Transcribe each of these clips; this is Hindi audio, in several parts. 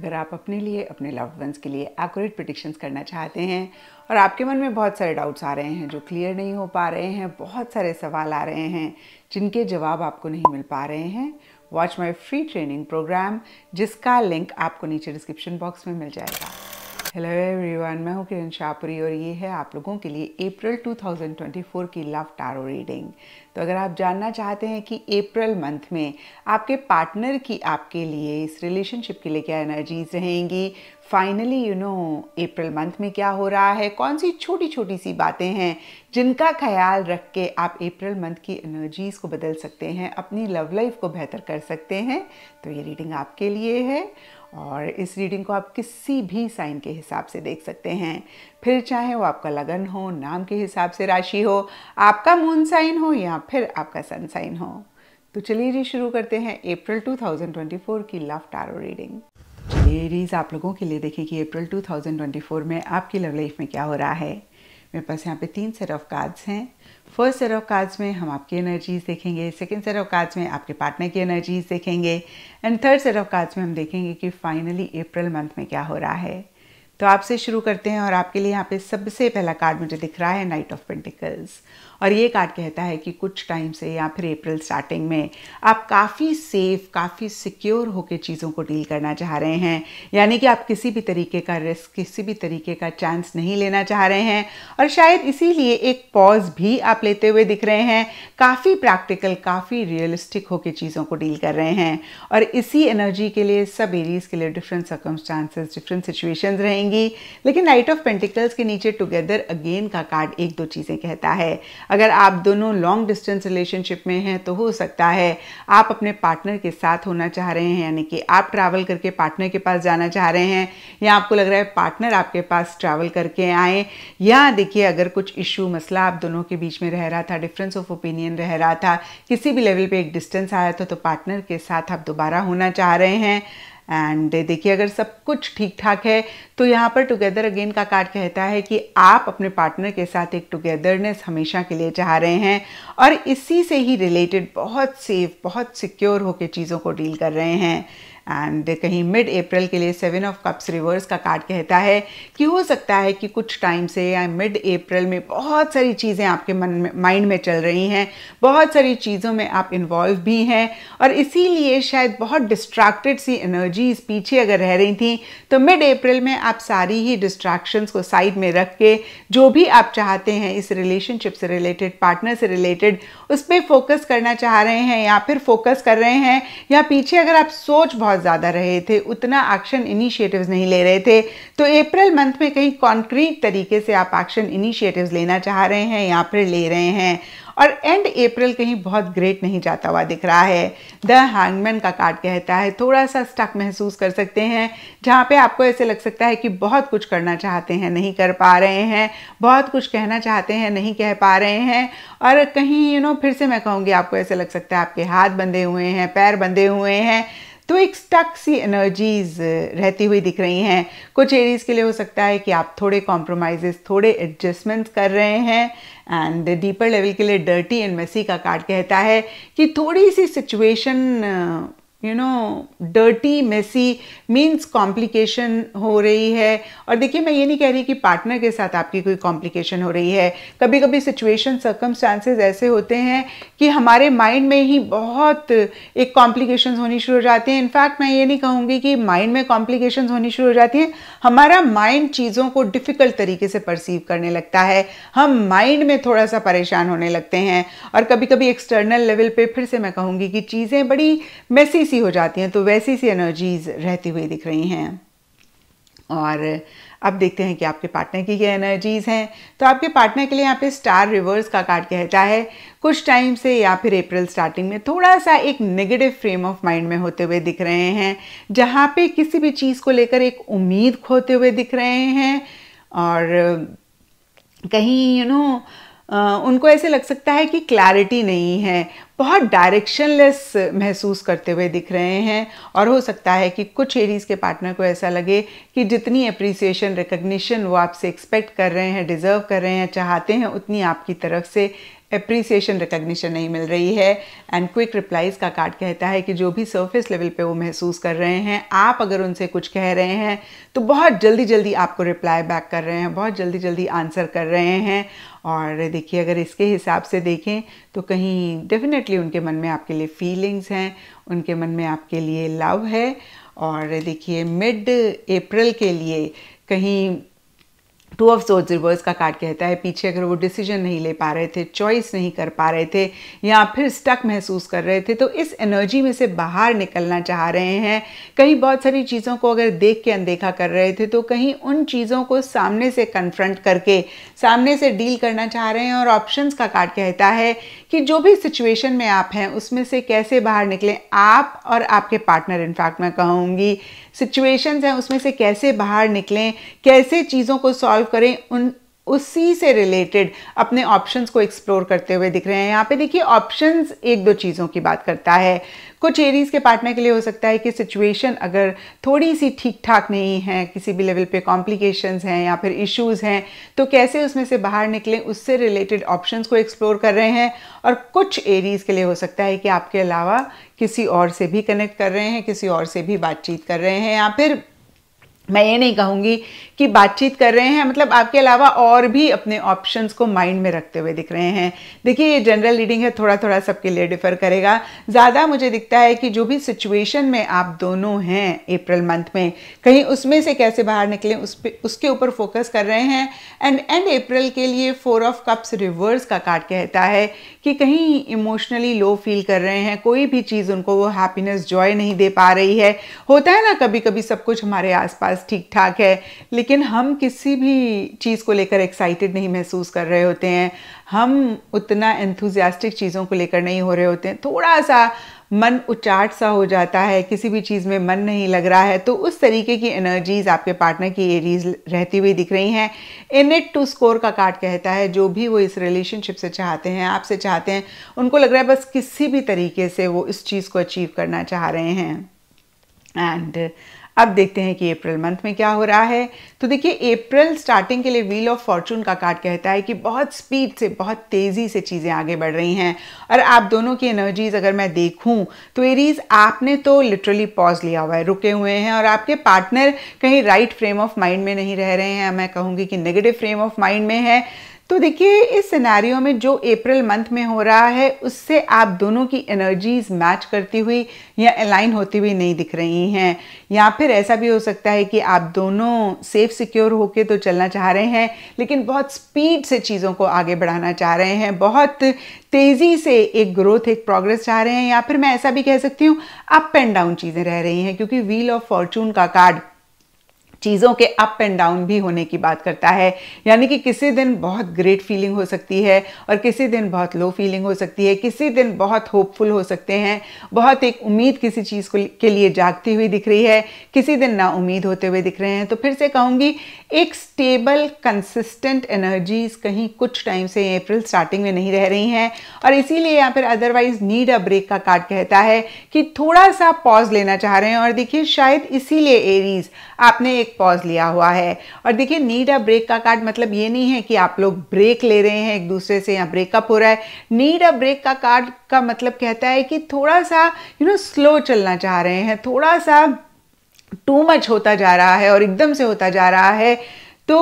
अगर आप अपने लिए अपने लव्ड वंस के लिए एक्यूरेट प्रडिक्शंस करना चाहते हैं और आपके मन में बहुत सारे डाउट्स आ रहे हैं जो क्लियर नहीं हो पा रहे हैं बहुत सारे सवाल आ रहे हैं जिनके जवाब आपको नहीं मिल पा रहे हैं watch my free training programme जिसका लिंक आपको नीचे डिस्क्रिप्शन बॉक्स में मिल जाएगा हेलो एवरीवन मैं हूं किरण शाहपुरी और ये है आप लोगों के लिए अप्रैल 2024 की लव टारो रीडिंग तो अगर आप जानना चाहते हैं कि अप्रैल मंथ में आपके पार्टनर की आपके लिए इस रिलेशनशिप के लिए क्या एनर्जीज रहेंगी finally you know April month में क्या हो रहा है कौन सी छोटी छोटी सी बातें हैं जिनका ख्याल रख के आप अप्रैल मंथ की एनर्जीज़ को बदल सकते हैं अपनी लव लाइफ को बेहतर कर सकते हैं तो ये रीडिंग आपके लिए है और इस रीडिंग को आप किसी भी साइन के हिसाब से देख सकते हैं फिर चाहे वो आपका लगन हो नाम के हिसाब से राशि हो आपका मून साइन हो या फिर आपका सन साइन हो तो चलिए जी शुरू करते हैं अप्रैल 2024 की लव टारो रीडिंग लेडीज़ आप लोगों के लिए देखिए कि अप्रैल 2024 में आपकी लव लाइफ में क्या हो रहा है मेरे पास यहाँ पे तीन सेट ऑफ कार्ड्स हैं फर्स्ट सेट ऑफ कार्ड्स में हम आपकी एनर्जीज देखेंगे सेकेंड सेट ऑफ कार्ड्स में आपके पार्टनर की एनर्जीज देखेंगे and third set of cards में हम देखेंगे कि फाइनली अप्रैल मंथ में क्या हो रहा है तो आपसे शुरू करते हैं और आपके लिए यहाँ पे सबसे पहला कार्ड मुझे दिख रहा है नाइट ऑफ पेंटिकल्स और ये कार्ड कहता है कि कुछ टाइम से या फिर अप्रैल स्टार्टिंग में आप काफ़ी सेफ काफ़ी सिक्योर होकर चीज़ों को डील करना चाह रहे हैं यानी कि आप किसी भी तरीके का रिस्क किसी भी तरीके का चांस नहीं लेना चाह रहे हैं और शायद इसीलिए एक पॉज भी आप लेते हुए दिख रहे हैं काफ़ी प्रैक्टिकल काफ़ी रियलिस्टिक होकर चीज़ों को डील कर रहे हैं और इसी एनर्जी के लिए सब एरीज के लिए डिफरेंट सर्कमस्टांसेस डिफरेंट सिचुएशन रहेंगी लेकिन नाइट ऑफ पेंटिकल्स के नीचे टुगेदर अगेन का कार्ड एक दो चीज़ें कहता है अगर आप दोनों लॉन्ग डिस्टेंस रिलेशनशिप में हैं तो हो सकता है आप अपने पार्टनर के साथ होना चाह रहे हैं यानी कि आप ट्रैवल करके पार्टनर के पास जाना चाह रहे हैं या आपको लग रहा है पार्टनर आपके पास ट्रैवल करके आए या देखिए अगर कुछ इशू मसला आप दोनों के बीच में रह रहा था डिफरेंस ऑफ ओपिनियन रह रहा था किसी भी लेवल पर एक डिस्टेंस आया था तो पार्टनर के साथ आप दोबारा होना चाह रहे हैं एंड देखिए अगर सब कुछ ठीक ठाक है तो यहाँ पर टुगेदर अगेन का कार्ड कहता है कि आप अपने पार्टनर के साथ एक टुगेदरनेस हमेशा के लिए चाह रहे हैं और इसी से ही रिलेटेड बहुत सेफ बहुत सिक्योर होकर चीज़ों को डील कर रहे हैं एंड कहीं मिड अप्रैल के लिए सेवन ऑफ कप्स रिवर्स का कार्ड कहता है कि हो सकता है कि कुछ टाइम से या मिड अप्रैल में बहुत सारी चीज़ें आपके मन में माइंड में चल रही हैं बहुत सारी चीज़ों में आप इन्वॉल्व भी हैं और इसीलिए शायद बहुत डिस्ट्रैक्टेड सी एनर्जी एनर्जीज पीछे अगर रह रही थी तो मिड अप्रैल में आप सारी ही डिस्ट्रैक्शंस को साइड में रख के जो भी आप चाहते हैं इस रिलेशनशिप से रिलेटेड पार्टनर से रिलेटेड उस पर फोकस करना चाह रहे हैं या फिर फोकस कर रहे हैं या पीछे अगर आप सोच बहुत ज़्यादा रहे थे उतना एक्शन इनिशिएटिव्स नहीं ले रहे थे तो अप्रैल मंथ में कहीं कॉन्क्रीट तरीके से आप एक्शन इनिशिएटिव्स लेना चाह रहे हैं या फिर ले रहे हैं और एंड अप्रैल कहीं बहुत ग्रेट नहीं जाता हुआ दिख रहा है द हैंगमैन का कार्ड कहता है थोड़ा सा स्टक महसूस कर सकते हैं जहाँ पे आपको ऐसे लग सकता है कि बहुत कुछ करना चाहते हैं नहीं कर पा रहे हैं बहुत कुछ कहना चाहते हैं नहीं कह पा रहे हैं और कहीं यू you नो know, फिर से मैं कहूँगी आपको ऐसे लग सकता है आपके हाथ बंधे हुए हैं पैर बंधे हुए हैं तो एक स्टक सी एनर्जीज रहती हुई दिख रही हैं कुछ एरीज के लिए हो सकता है कि आप थोड़े कॉम्प्रोमाइजेस थोड़े एडजस्टमेंट्स कर रहे हैं एंड डीपर लेवल के लिए डर्टी एंड मेसी का कार्ड कहता है कि थोड़ी सी situation you know dirty messy means complication हो रही है और देखिए मैं ये नहीं कह रही कि पार्टनर के साथ आपकी कोई कॉम्प्लिकेशन हो रही है कभी कभी सिचुएशन सर्कमस्टांसेस ऐसे होते हैं कि हमारे माइंड में ही बहुत एक कॉम्प्लिकेशन होनी शुरू हो जाती हैं इनफैक्ट मैं ये नहीं कहूँगी कि माइंड में कॉम्प्लिकेशन होनी शुरू हो जाती हैं हमारा माइंड चीज़ों को डिफ़िकल्ट तरीके से परसीव करने लगता है हम माइंड में थोड़ा सा परेशान होने लगते हैं और कभी कभी एक्सटर्नल लेवल पर फिर से मैं कहूँगी कि चीज़ें बड़ी मेसी सी हो जाती हैं तो वैसी सी एनर्जीज रहती हुई दिख रही हैं और अब देखते हैं कि आपके पार्टनर की क्या एनर्जीज हैं तो आपके पार्टनर के लिए यहाँ पे स्टार रिवर्स का कार्ड कहता है कुछ टाइम से या फिर अप्रैल स्टार्टिंग में थोड़ा सा एक नेगेटिव फ्रेम ऑफ माइंड में होते हुए दिख रहे हैं जहाँ पे किसी भी चीज़ को लेकर एक उम्मीद खोते हुए दिख रहे हैं और कहीं यू you नो know, उनको ऐसे लग सकता है कि क्लैरिटी नहीं है बहुत डायरेक्शनलेस महसूस करते हुए दिख रहे हैं और हो सकता है कि कुछ एरीज़ के पार्टनर को ऐसा लगे कि जितनी अप्रिसिएशन रिकग्निशन वो आपसे एक्सपेक्ट कर रहे हैं डिज़र्व कर रहे हैं चाहते हैं उतनी आपकी तरफ से अप्रिसिएशन रिकग्निशन नहीं मिल रही है एंड क्विक रिप्लाइज का कार्ड कहता है कि जो भी सरफेस लेवल पे वो महसूस कर रहे हैं आप अगर उनसे कुछ कह रहे हैं तो बहुत जल्दी जल्दी आपको रिप्लाई बैक कर रहे हैं बहुत जल्दी जल्दी आंसर कर रहे हैं और देखिए अगर इसके हिसाब से देखें तो कहीं डेफिनेटली उनके मन में आपके लिए फीलिंग्स हैं उनके मन में आपके लिए लव है और देखिए मिड अप्रैल के लिए कहीं टू ऑफ सोर्ड्स रिवर्स का कार्ड कहता है पीछे अगर वो डिसीजन नहीं ले पा रहे थे चॉइस नहीं कर पा रहे थे या फिर स्टक महसूस कर रहे थे तो इस एनर्जी में से बाहर निकलना चाह रहे हैं कहीं बहुत सारी चीज़ों को अगर देख के अनदेखा कर रहे थे तो कहीं उन चीज़ों को सामने से कन्फ्रंट करके सामने से डील करना चाह रहे हैं और ऑप्शंस का कार्ड कहता है कि जो भी सिचुएशन में आप हैं उसमें से कैसे बाहर निकलें आप और आपके पार्टनर इनफैक्ट मैं कहूँगी सिचुएशंस हैं उसमें से कैसे बाहर निकलें कैसे चीज़ों को सॉल्व करें उन उसी से रिलेटेड अपने ऑप्शंस को एक्सप्लोर करते हुए दिख रहे हैं यहाँ पे देखिए ऑप्शंस एक दो चीज़ों की बात करता है कुछ एरीज़ के पार्टनर के लिए हो सकता है कि सिचुएशन अगर थोड़ी सी ठीक ठाक नहीं है किसी भी लेवल पे कॉम्प्लिकेशंस हैं या फिर इश्यूज़ हैं तो कैसे उसमें से बाहर निकलें उससे रिलेटेड ऑप्शंस को एक्सप्लोर कर रहे हैं और कुछ एरीज़ के लिए हो सकता है कि आपके अलावा किसी और से भी कनेक्ट कर रहे हैं किसी और से भी बातचीत कर रहे हैं या फिर मैं ये नहीं कहूँगी कि बातचीत कर रहे हैं मतलब आपके अलावा और भी अपने ऑप्शंस को माइंड में रखते हुए दिख रहे हैं देखिए ये जनरल रीडिंग है थोड़ा थोड़ा सबके लिए डिफर करेगा ज़्यादा मुझे दिखता है कि जो भी सिचुएशन में आप दोनों हैं अप्रैल मंथ में कहीं उसमें से कैसे बाहर निकलें उस पर उसके ऊपर फोकस कर रहे हैं एंड एंड अप्रैल के लिए फोर ऑफ कप्स रिवर्स का कार्ड कहता है कि कहीं इमोशनली लो फील कर रहे हैं कोई भी चीज़ उनको वो हैप्पीनेस जॉय नहीं दे पा रही है होता है ना कभी कभी सब कुछ हमारे आसपास पास ठीक ठाक है लेकिन हम किसी भी चीज़ को लेकर एक्साइटेड नहीं महसूस कर रहे होते हैं हम उतना एंथुजियास्टिक चीज़ों को लेकर नहीं हो रहे होते हैं थोड़ा सा मन उचाट सा हो जाता है किसी भी चीज़ में मन नहीं लग रहा है तो उस तरीके की एनर्जीज आपके पार्टनर की एरीज रहती हुई दिख रही हैं इन इट टू स्कोर का कार्ड कहता है जो भी वो इस रिलेशनशिप से चाहते हैं आपसे चाहते हैं उनको लग रहा है बस किसी भी तरीके से वो इस चीज़ को अचीव करना चाह रहे हैं एंड अब देखते हैं कि अप्रैल मंथ में क्या हो रहा है तो देखिए अप्रैल स्टार्टिंग के लिए व्हील ऑफ फॉर्चून का कार्ड कहता है कि बहुत स्पीड से बहुत तेज़ी से चीज़ें आगे बढ़ रही हैं और आप दोनों की एनर्जीज अगर मैं देखूं तो एरीज आपने तो लिटरली पॉज लिया हुआ है रुके हुए हैं और आपके पार्टनर कहीं राइट फ्रेम ऑफ माइंड में नहीं रह रहे हैं मैं कहूंगी कि नेगेटिव फ्रेम ऑफ माइंड में है तो देखिए इस सिनेरियो में जो अप्रैल मंथ में हो रहा है उससे आप दोनों की एनर्जीज मैच करती हुई या अलाइन होती हुई नहीं दिख रही हैं या फिर ऐसा भी हो सकता है कि आप दोनों सेफ सिक्योर होके तो चलना चाह रहे हैं लेकिन बहुत स्पीड से चीज़ों को आगे बढ़ाना चाह रहे हैं बहुत तेज़ी से एक ग्रोथ एक प्रोग्रेस चाह रहे हैं या फिर मैं ऐसा भी कह सकती हूँ अप एंड डाउन चीज़ें रह रही हैं क्योंकि व्हील ऑफ फॉर्चून का कार्ड चीज़ों के अप एंड डाउन भी होने की बात करता है यानी कि किसी दिन बहुत ग्रेट फीलिंग हो सकती है और किसी दिन बहुत लो फीलिंग हो सकती है किसी दिन बहुत होपफुल हो सकते हैं बहुत एक उम्मीद किसी चीज़ को के लिए जागती हुई दिख रही है किसी दिन ना उम्मीद होते हुए दिख रहे हैं तो फिर से कहूँगी एक स्टेबल कंसिस्टेंट एनर्जीज कहीं कुछ टाइम से अप्रैल स्टार्टिंग में नहीं रह रही हैं और इसीलिए या फिर अदरवाइज नीड अ ब्रेक का कार्ड कहता है कि थोड़ा सा पॉज लेना चाह रहे हैं और देखिए शायद इसीलिए एरीज आपने एक एक पॉज लिया हुआ है और देखिए नीड अ ब्रेक का कार्ड मतलब ये नहीं है कि आप लोग ब्रेक ले रहे हैं एक दूसरे से या ब्रेकअप हो रहा है नीड अ ब्रेक का कार्ड का मतलब कहता है कि थोड़ा सा यू नो स्लो चलना चाह रहे हैं थोड़ा सा टू मच होता जा रहा है और एकदम से होता जा रहा है तो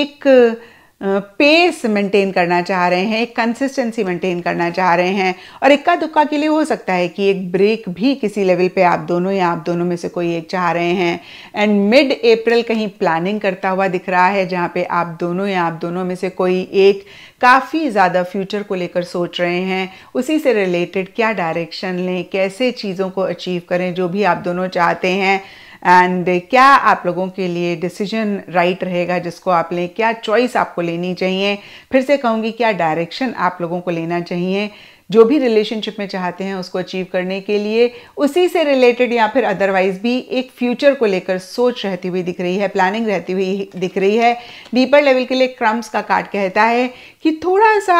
एक uh, पेस मेंटेन करना चाह रहे हैं एक कंसिस्टेंसी मेंटेन करना चाह रहे हैं और इक्का दुक्का के लिए हो सकता है कि एक ब्रेक भी किसी लेवल पे आप दोनों या आप दोनों में से कोई एक चाह रहे हैं एंड मिड अप्रैल कहीं प्लानिंग करता हुआ दिख रहा है जहाँ पे आप दोनों या आप दोनों में से कोई एक काफ़ी ज़्यादा फ्यूचर को लेकर सोच रहे हैं उसी से रिलेटेड क्या डायरेक्शन लें कैसे चीज़ों को अचीव करें जो भी आप दोनों चाहते हैं एंड uh, क्या आप लोगों के लिए डिसीजन राइट रहेगा जिसको आप लें क्या चॉइस आपको लेनी चाहिए फिर से कहूँगी क्या डायरेक्शन आप लोगों को लेना चाहिए जो भी रिलेशनशिप में चाहते हैं उसको अचीव करने के लिए उसी से रिलेटेड या फिर अदरवाइज भी एक फ्यूचर को लेकर सोच रहती हुई दिख रही है प्लानिंग रहती हुई दिख रही है डीपर लेवल के लिए क्रम्स का कार्ड कहता है कि थोड़ा सा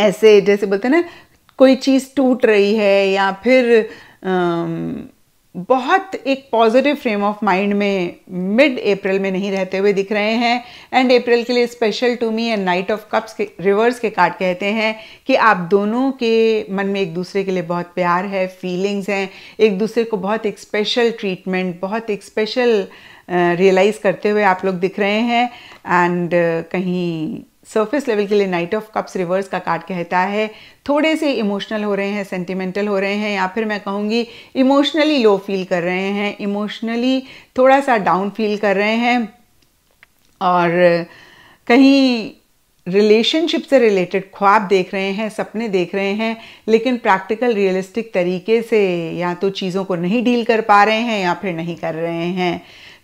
ऐसे जैसे बोलते हैं ना कोई चीज़ टूट रही है या फिर आ, बहुत एक पॉजिटिव फ्रेम ऑफ माइंड में मिड अप्रैल में नहीं रहते हुए दिख रहे हैं एंड अप्रैल के लिए special to me and knight of cups के रिवर्स के कार्ड कहते हैं कि आप दोनों के मन में एक दूसरे के लिए बहुत प्यार है फीलिंग्स हैं एक दूसरे को बहुत एक स्पेशल ट्रीटमेंट बहुत एक स्पेशल रियलाइज़ करते हुए आप लोग दिख रहे हैं एंड कहीं सरफेस लेवल के लिए नाइट ऑफ कप्स रिवर्स का कार्ड कहता है थोड़े से इमोशनल हो रहे हैं सेंटिमेंटल हो रहे हैं या फिर मैं कहूँगी इमोशनली लो फील कर रहे हैं इमोशनली थोड़ा सा डाउन फील कर रहे हैं और कहीं रिलेशनशिप से रिलेटेड ख्वाब देख रहे हैं सपने देख रहे हैं लेकिन प्रैक्टिकल रियलिस्टिक तरीके से या तो चीज़ों को नहीं डील कर पा रहे हैं या फिर नहीं कर रहे हैं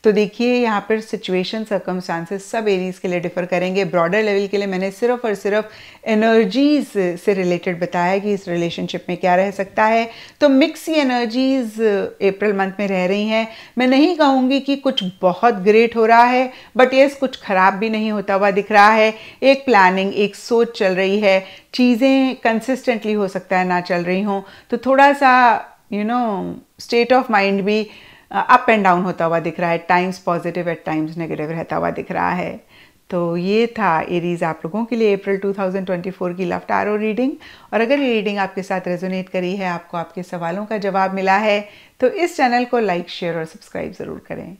तो देखिए यहाँ पर सिचुएशन सर्कमस्टांसेस सब एरीज के लिए डिफर करेंगे ब्रॉडर लेवल के लिए मैंने सिर्फ और सिर्फ एनर्जीज से रिलेटेड बताया कि इस रिलेशनशिप में क्या रह सकता है तो मिक्स ही एनर्जीज अप्रैल मंथ में रह रही हैं मैं नहीं कहूँगी कि कुछ बहुत ग्रेट हो रहा है बट येस कुछ ख़राब भी नहीं होता हुआ दिख रहा है एक प्लानिंग एक सोच चल रही है चीज़ें कंसिस्टेंटली हो सकता है ना चल रही हों तो थोड़ा सा you know state of mind भी अप एंड डाउन होता हुआ दिख रहा है times positive at times negative रहता हुआ दिख रहा है तो ये था एरीज आप लोगों के लिए अप्रैल 2024 की लफ्ट आर रीडिंग और अगर ये रीडिंग आपके साथ रेजोनेट करी है आपको आपके सवालों का जवाब मिला है तो इस चैनल को लाइक शेयर और सब्सक्राइब ज़रूर करें